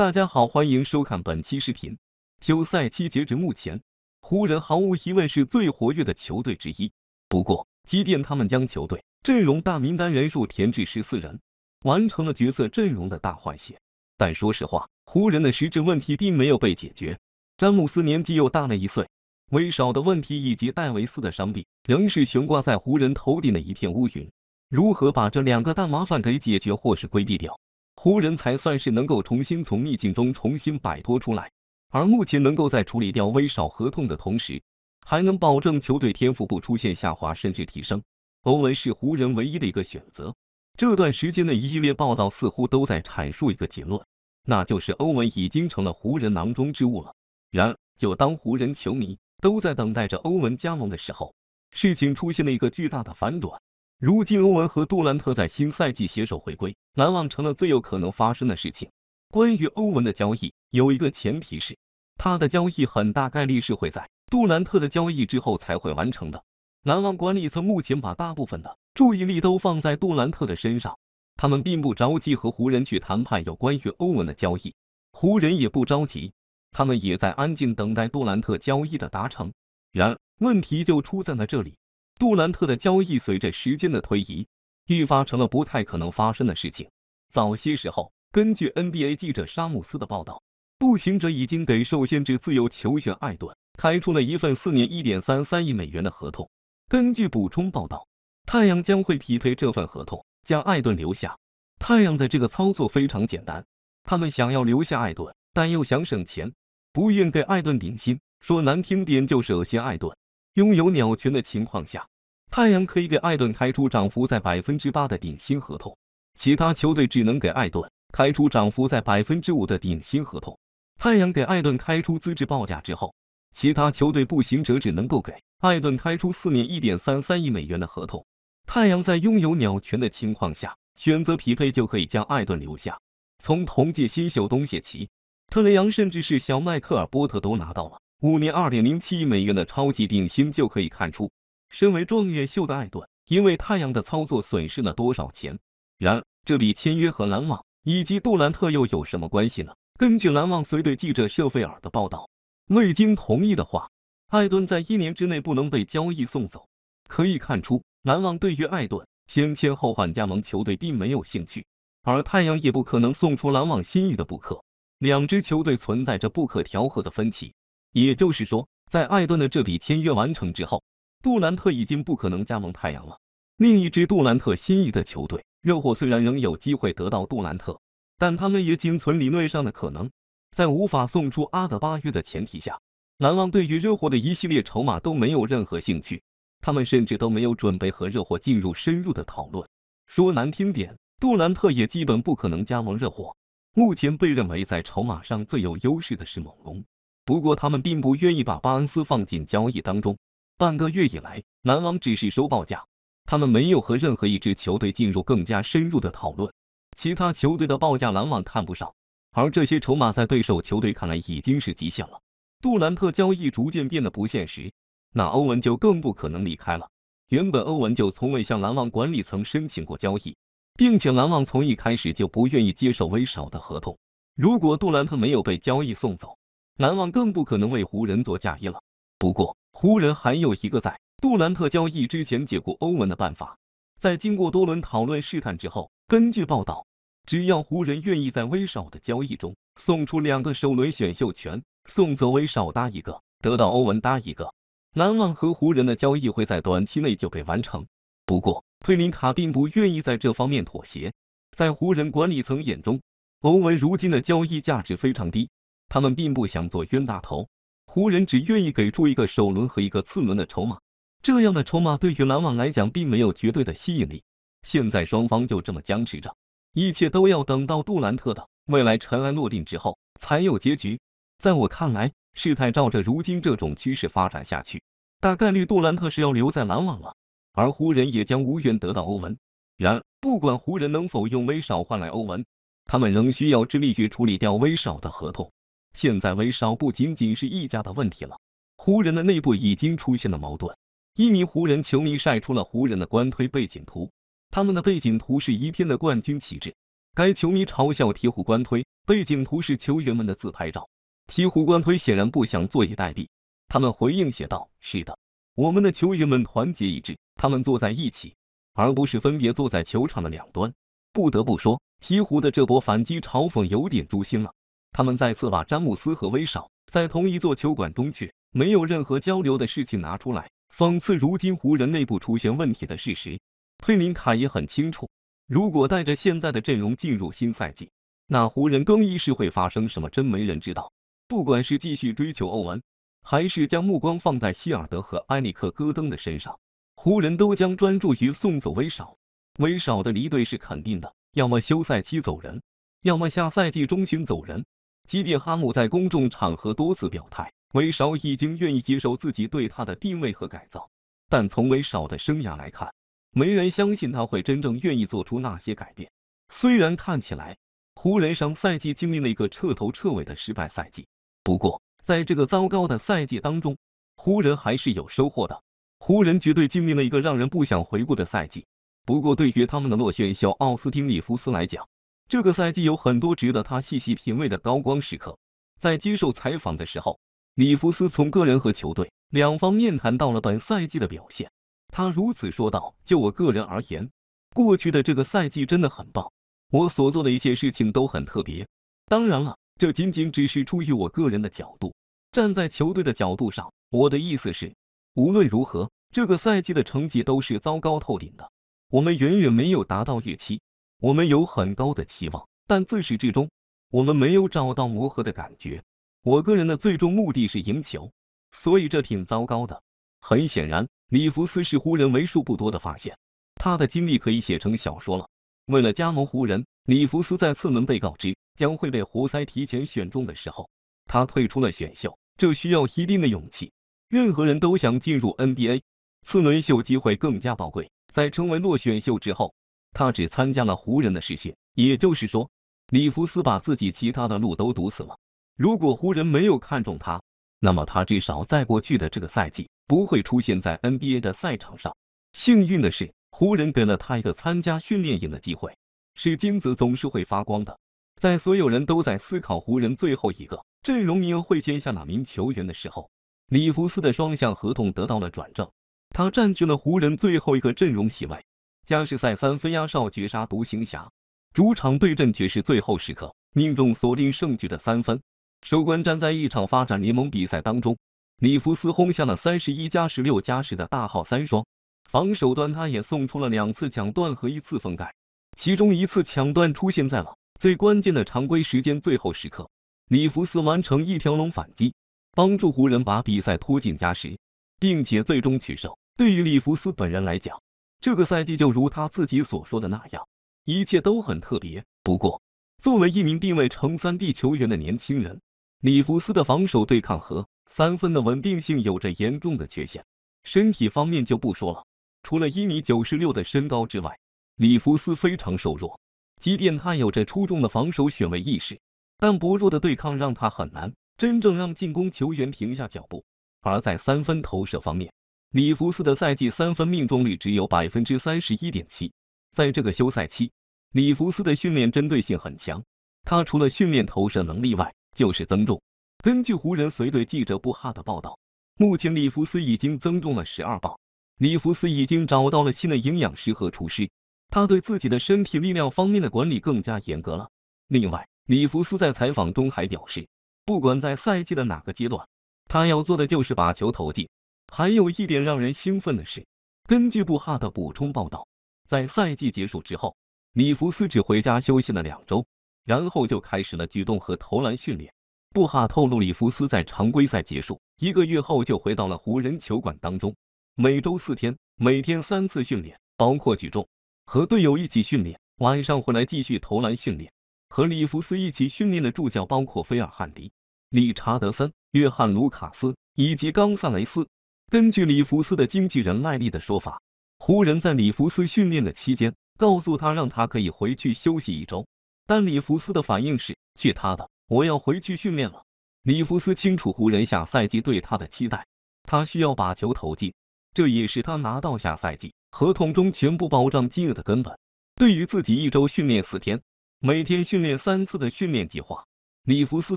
大家好，欢迎收看本期视频。休赛期截止目前，湖人毫无疑问是最活跃的球队之一。不过，即便他们将球队阵容大名单人数填至十四人，完成了角色阵容的大换血，但说实话，湖人的实质问题并没有被解决。詹姆斯年纪又大了一岁，威少的问题以及戴维斯的伤病，仍是悬挂在湖人头顶的一片乌云。如何把这两个大麻烦给解决或是规避掉？湖人才算是能够重新从逆境中重新摆脱出来，而目前能够在处理掉威少合同的同时，还能保证球队天赋不出现下滑甚至提升，欧文是湖人唯一的一个选择。这段时间的一系列报道似乎都在阐述一个结论，那就是欧文已经成了湖人囊中之物了。然而，就当湖人球迷都在等待着欧文加盟的时候，事情出现了一个巨大的反转。如今，欧文和杜兰特在新赛季携手回归，篮网成了最有可能发生的事情。关于欧文的交易，有一个前提是，他的交易很大概率是会在杜兰特的交易之后才会完成的。篮网管理层目前把大部分的注意力都放在杜兰特的身上，他们并不着急和湖人去谈判有关于欧文的交易。湖人也不着急，他们也在安静等待杜兰特交易的达成。然，问题就出在了这里。杜兰特的交易随着时间的推移，愈发成了不太可能发生的事情。早些时候，根据 NBA 记者沙姆斯的报道，步行者已经给受限制自由球员艾顿开出了一份四年一点三三亿美元的合同。根据补充报道，太阳将会匹配这份合同，将艾顿留下。太阳的这个操作非常简单，他们想要留下艾顿，但又想省钱，不愿给艾顿顶薪。说难听点，就是恶心艾顿。拥有鸟权的情况下，太阳可以给艾顿开出涨幅在百分之八的顶薪合同，其他球队只能给艾顿开出涨幅在百分之五的顶薪合同。太阳给艾顿开出资质报价之后，其他球队步行者只能够给艾顿开出四年一点三三亿美元的合同。太阳在拥有鸟权的情况下选择匹配就可以将艾顿留下，从同届新秀东谢奇、特雷杨，甚至是小迈克尔波特都拿到了。五年二点零七亿美元的超级顶薪就可以看出，身为状元秀的艾顿，因为太阳的操作损失了多少钱。然而，这笔签约和篮网以及杜兰特又有什么关系呢？根据篮网随队记者舍费尔的报道，未经同意的话，艾顿在一年之内不能被交易送走。可以看出，篮网对于艾顿先签后换加盟球队并没有兴趣，而太阳也不可能送出篮网心仪的布克，两支球队存在着不可调和的分歧。也就是说，在艾顿的这笔签约完成之后，杜兰特已经不可能加盟太阳了。另一支杜兰特心仪的球队热火虽然仍有机会得到杜兰特，但他们也仅存理论上的可能。在无法送出阿德巴约的前提下，篮网对于热火的一系列筹码都没有任何兴趣，他们甚至都没有准备和热火进入深入的讨论。说难听点，杜兰特也基本不可能加盟热火。目前被认为在筹码上最有优势的是猛龙。不过，他们并不愿意把巴恩斯放进交易当中。半个月以来，篮网只是收报价，他们没有和任何一支球队进入更加深入的讨论。其他球队的报价，篮网看不上。而这些筹码在对手球队看来已经是极限了。杜兰特交易逐渐变得不现实，那欧文就更不可能离开了。原本欧文就从未向篮网管理层申请过交易，并且篮网从一开始就不愿意接受威少的合同。如果杜兰特没有被交易送走，篮网更不可能为湖人做嫁衣了。不过，湖人还有一个在杜兰特交易之前解雇欧文的办法。在经过多轮讨论试探之后，根据报道，只要湖人愿意在威少的交易中送出两个首轮选秀权，送走威少搭一个，得到欧文搭一个，篮网和湖人的交易会在短期内就被完成。不过，佩林卡并不愿意在这方面妥协。在湖人管理层眼中，欧文如今的交易价值非常低。他们并不想做冤大头，湖人只愿意给出一个首轮和一个次轮的筹码。这样的筹码对于篮网来讲，并没有绝对的吸引力。现在双方就这么僵持着，一切都要等到杜兰特的未来尘埃落定之后才有结局。在我看来，事态照着如今这种趋势发展下去，大概率杜兰特是要留在篮网了，而湖人也将无缘得到欧文。然而，不管湖人能否用威少换来欧文，他们仍需要致力于处理掉威少的合同。现在威少不仅仅是一家的问题了，湖人的内部已经出现了矛盾。一名湖人球迷晒出了湖人的官推背景图，他们的背景图是一片的冠军旗帜。该球迷嘲笑鹈鹕官推背景图是球员们的自拍照，鹈鹕官推显然不想坐以待毙，他们回应写道：“是的，我们的球员们团结一致，他们坐在一起，而不是分别坐在球场的两端。”不得不说，鹈鹕的这波反击嘲讽有点诛心了。他们再次把詹姆斯和威少在同一座球馆中却没有任何交流的事情拿出来讽刺，如今湖人内部出现问题的事实。佩林卡也很清楚，如果带着现在的阵容进入新赛季，那湖人更衣室会发生什么，真没人知道。不管是继续追求欧文，还是将目光放在希尔德和埃里克·戈登的身上，湖人都将专注于送走威少。威少的离队是肯定的，要么休赛期走人，要么下赛季中旬走人。即便哈姆在公众场合多次表态，韦少已经愿意接受自己对他的定位和改造，但从韦少的生涯来看，没人相信他会真正愿意做出那些改变。虽然看起来湖人上赛季经历了一个彻头彻尾的失败赛季，不过在这个糟糕的赛季当中，湖人还是有收获的。湖人绝对经历了一个让人不想回顾的赛季，不过对于他们的落选秀奥斯汀·里夫斯来讲。这个赛季有很多值得他细细品味的高光时刻。在接受采访的时候，里弗斯从个人和球队两方面谈到了本赛季的表现。他如此说道：“就我个人而言，过去的这个赛季真的很棒，我所做的一切事情都很特别。当然了，这仅仅只是出于我个人的角度。站在球队的角度上，我的意思是，无论如何，这个赛季的成绩都是糟糕透顶的，我们远远没有达到预期。”我们有很高的期望，但自始至终，我们没有找到磨合的感觉。我个人的最终目的是赢球，所以这挺糟糕的。很显然，里弗斯是湖人为数不多的发现，他的经历可以写成小说了。为了加盟湖人，里弗斯在次轮被告知将会被活塞提前选中的时候，他退出了选秀，这需要一定的勇气。任何人都想进入 NBA，次轮秀机会更加宝贵。在成为落选秀之后。他只参加了湖人的试训，也就是说，里弗斯把自己其他的路都堵死了。如果湖人没有看中他，那么他至少在过去的这个赛季不会出现在 NBA 的赛场上。幸运的是，湖人给了他一个参加训练营的机会。是金子总是会发光的。在所有人都在思考湖人最后一个阵容名额会签下哪名球员的时候，里弗斯的双向合同得到了转正，他占据了湖人最后一个阵容席位。加时赛三分压哨绝杀独行侠，主场对阵爵士，最后时刻命中锁定胜局的三分。收官站在一场发展联盟比赛当中，里弗斯轰下了三十一加十六加十的大号三双，防守端他也送出了两次抢断和一次封盖，其中一次抢断出现在了最关键的常规时间最后时刻，里弗斯完成一条龙反击，帮助湖人把比赛拖进加时，并且最终取胜。对于里弗斯本人来讲，这个赛季就如他自己所说的那样，一切都很特别。不过，作为一名定位成三 D 球员的年轻人，里弗斯的防守对抗和三分的稳定性有着严重的缺陷。身体方面就不说了，除了1米96的身高之外，里弗斯非常瘦弱。即便他有着出众的防守选位意识，但薄弱的对抗让他很难真正让进攻球员停下脚步。而在三分投射方面，里弗斯的赛季三分命中率只有百分之三十一点七。在这个休赛期，里弗斯的训练针对性很强。他除了训练投射能力外，就是增重。根据湖人随队记者布哈的报道，目前里弗斯已经增重了十二磅。里弗斯已经找到了新的营养师和厨师，他对自己的身体力量方面的管理更加严格了。另外，里弗斯在采访中还表示，不管在赛季的哪个阶段，他要做的就是把球投进。还有一点让人兴奋的是，根据布哈的补充报道，在赛季结束之后，里弗斯只回家休息了两周，然后就开始了举动和投篮训练。布哈透露，里弗斯在常规赛结束一个月后就回到了湖人球馆当中，每周四天，每天三次训练，包括举重和队友一起训练，晚上回来继续投篮训练。和里弗斯一起训练的助教包括菲尔·汉迪、理查德森、约翰·卢卡斯以及冈萨雷斯。根据里弗斯的经纪人赖利的说法，湖人在里弗斯训练的期间告诉他，让他可以回去休息一周。但里弗斯的反应是：“去他的，我要回去训练了。”里弗斯清楚湖人下赛季对他的期待，他需要把球投进，这也是他拿到下赛季合同中全部保障金额的根本。对于自己一周训练四天，每天训练三次的训练计划，里弗斯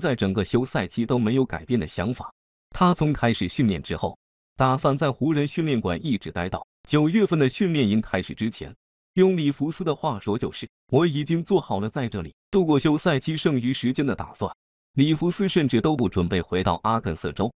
在整个休赛期都没有改变的想法。他从开始训练之后。打算在湖人训练馆一直待到九月份的训练营开始之前。用里弗斯的话说，就是我已经做好了在这里度过休赛期剩余时间的打算。里弗斯甚至都不准备回到阿肯色州。